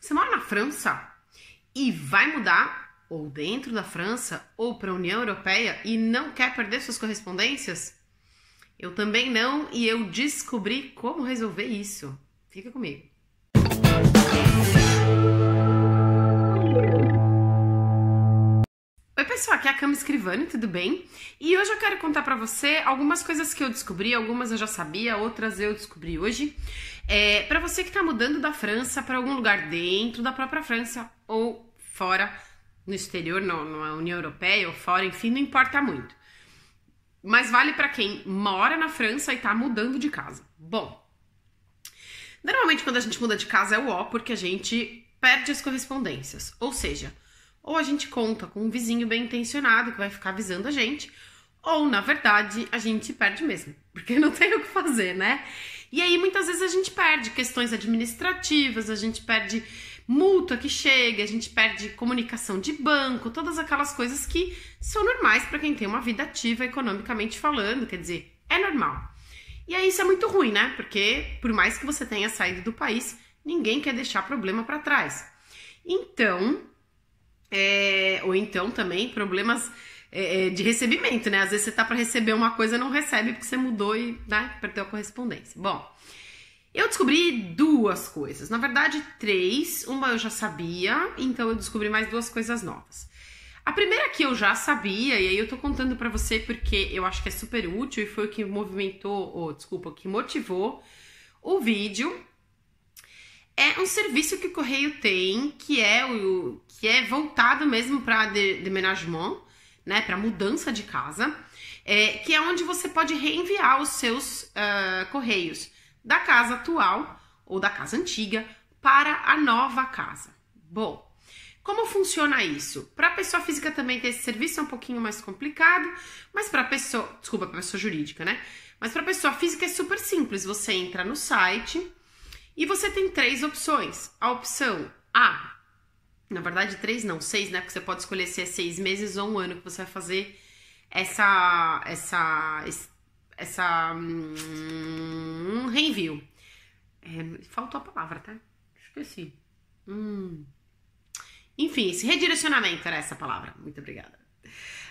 Você mora na França e vai mudar ou dentro da França ou para a União Europeia e não quer perder suas correspondências? Eu também não e eu descobri como resolver isso. Fica comigo. pessoal, aqui é a Cama Escrivani, tudo bem? E hoje eu quero contar para você algumas coisas que eu descobri, algumas eu já sabia, outras eu descobri hoje. É, para você que tá mudando da França para algum lugar dentro da própria França ou fora, no exterior, no, na União Europeia ou fora, enfim, não importa muito. Mas vale para quem mora na França e tá mudando de casa. Bom, normalmente quando a gente muda de casa é o ó, porque a gente perde as correspondências. Ou seja, ou a gente conta com um vizinho bem intencionado que vai ficar avisando a gente, ou na verdade a gente perde mesmo, porque não tem o que fazer, né? E aí muitas vezes a gente perde questões administrativas, a gente perde multa que chega, a gente perde comunicação de banco, todas aquelas coisas que são normais para quem tem uma vida ativa economicamente falando, quer dizer, é normal. E aí isso é muito ruim, né? Porque por mais que você tenha saído do país, ninguém quer deixar problema para trás. Então, é, ou então também problemas é, é, de recebimento, né? Às vezes você tá para receber uma coisa não recebe porque você mudou e né, perdeu a correspondência. Bom, eu descobri duas coisas, na verdade três. Uma eu já sabia, então eu descobri mais duas coisas novas. A primeira que eu já sabia, e aí eu tô contando para você porque eu acho que é super útil e foi o que movimentou, ou desculpa, que motivou o vídeo é um serviço que o correio tem, que é o que é voltado mesmo para deménagement, né, para mudança de casa, é, que é onde você pode reenviar os seus uh, correios da casa atual ou da casa antiga para a nova casa. Bom, como funciona isso? Para a pessoa física também ter esse serviço é um pouquinho mais complicado, mas para pessoa, desculpa, para pessoa jurídica, né? Mas para pessoa física é super simples. Você entra no site, e você tem três opções. A opção A, na verdade, três não, seis, né? Porque você pode escolher se é seis meses ou um ano que você vai fazer essa. essa. essa. Hum, reenvio. É, faltou a palavra, tá? Esqueci. Hum. Enfim, esse redirecionamento era essa palavra. Muito obrigada.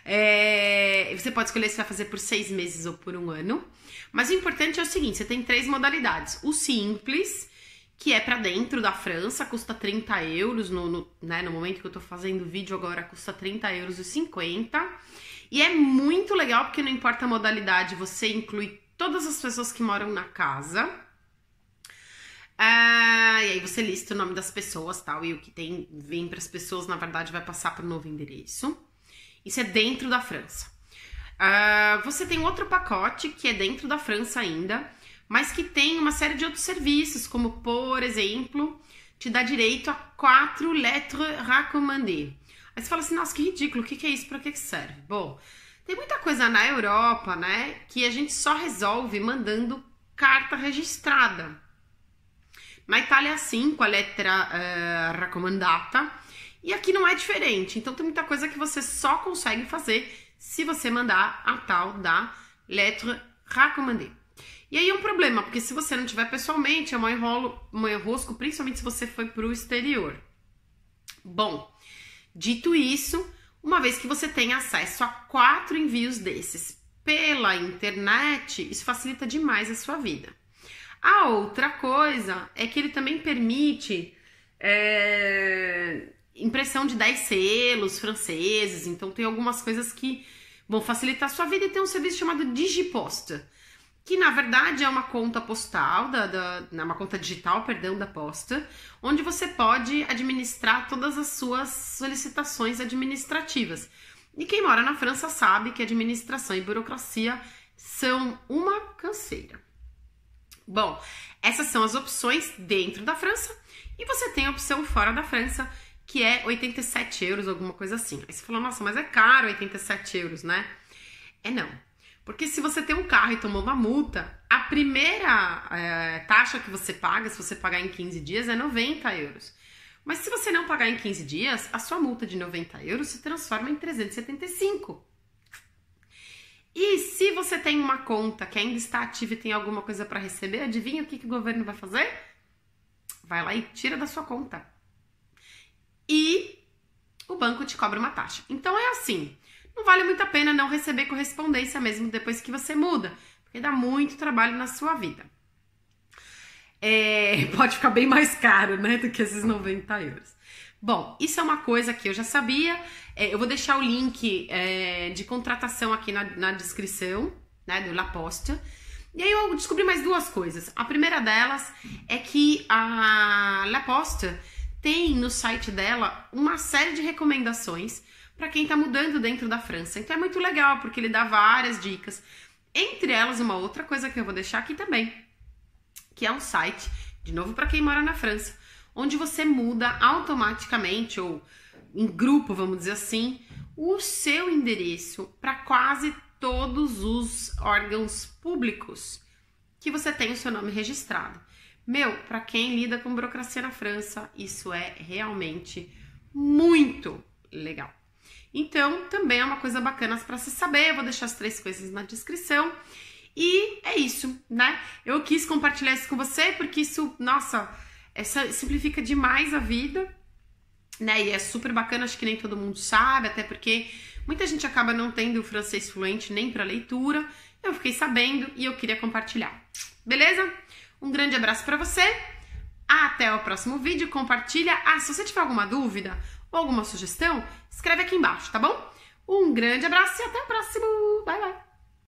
É, você pode escolher se vai fazer por seis meses ou por um ano. Mas o importante é o seguinte: você tem três modalidades. O simples, que é para dentro da França, custa 30 euros. No, no, né, no momento que eu tô fazendo o vídeo agora, custa 30 euros e 50. E é muito legal porque não importa a modalidade, você inclui todas as pessoas que moram na casa. Ah, e aí você lista o nome das pessoas, tal, e o que tem vem para as pessoas, na verdade, vai passar para o novo endereço. Isso é dentro da França. Uh, você tem outro pacote que é dentro da França ainda, mas que tem uma série de outros serviços, como por exemplo, te dá direito a quatro lettres recommandées. Aí você fala assim, nossa, que ridículo, o que, que é isso? Para que, que serve? Bom, tem muita coisa na Europa, né, que a gente só resolve mandando carta registrada. Na Itália, sim, com a letra uh, eh, recomendata. E aqui não é diferente. Então, tem muita coisa que você só consegue fazer se você mandar a tal da letra recommandée. E aí é um problema, porque se você não tiver pessoalmente, é um enrolo, um enrosco, principalmente se você foi para o exterior. Bom, dito isso, uma vez que você tem acesso a quatro envios desses pela internet, isso facilita demais a sua vida. A ah, outra coisa é que ele também permite é, impressão de 10 selos franceses, então tem algumas coisas que vão facilitar a sua vida e tem um serviço chamado Digiposta, que na verdade é uma conta postal, da, da, uma conta digital, perdão, da posta, onde você pode administrar todas as suas solicitações administrativas. E quem mora na França sabe que administração e burocracia são uma canseira. Bom, essas são as opções dentro da França e você tem a opção fora da França, que é 87 euros, alguma coisa assim. Aí você falou, nossa, mas é caro 87 euros, né? É não. Porque se você tem um carro e tomou uma multa, a primeira é, taxa que você paga, se você pagar em 15 dias, é 90 euros. Mas se você não pagar em 15 dias, a sua multa de 90 euros se transforma em 375. E se você tem uma conta que ainda está ativa e tem alguma coisa para receber, adivinha o que, que o governo vai fazer? Vai lá e tira da sua conta. E o banco te cobra uma taxa. Então é assim: não vale muito a pena não receber correspondência mesmo depois que você muda, porque dá muito trabalho na sua vida. É, pode ficar bem mais caro, né, do que esses 90 euros. Bom, isso é uma coisa que eu já sabia. É, eu vou deixar o link é, de contratação aqui na, na descrição, né, do La Poste. E aí eu descobri mais duas coisas. A primeira delas é que a La Poste tem no site dela uma série de recomendações para quem está mudando dentro da França. Então é muito legal, porque ele dá várias dicas. Entre elas, uma outra coisa que eu vou deixar aqui também, que é um site, de novo, para quem mora na França, onde você muda automaticamente, ou em grupo, vamos dizer assim, o seu endereço para quase todos os órgãos públicos que você tem o seu nome registrado. Meu, para quem lida com burocracia na França, isso é realmente muito legal. Então, também é uma coisa bacana para se saber. Eu vou deixar as três coisas na descrição. E é isso, né? Eu quis compartilhar isso com você porque isso, nossa, essa simplifica demais a vida, né? E é super bacana, acho que nem todo mundo sabe, até porque muita gente acaba não tendo o francês fluente nem para leitura. Eu fiquei sabendo e eu queria compartilhar. Beleza? Um grande abraço para você. Até o próximo vídeo. Compartilha. Ah, se você tiver alguma dúvida ou alguma sugestão, escreve aqui embaixo, tá bom? Um grande abraço e até o próximo. Bye, bye.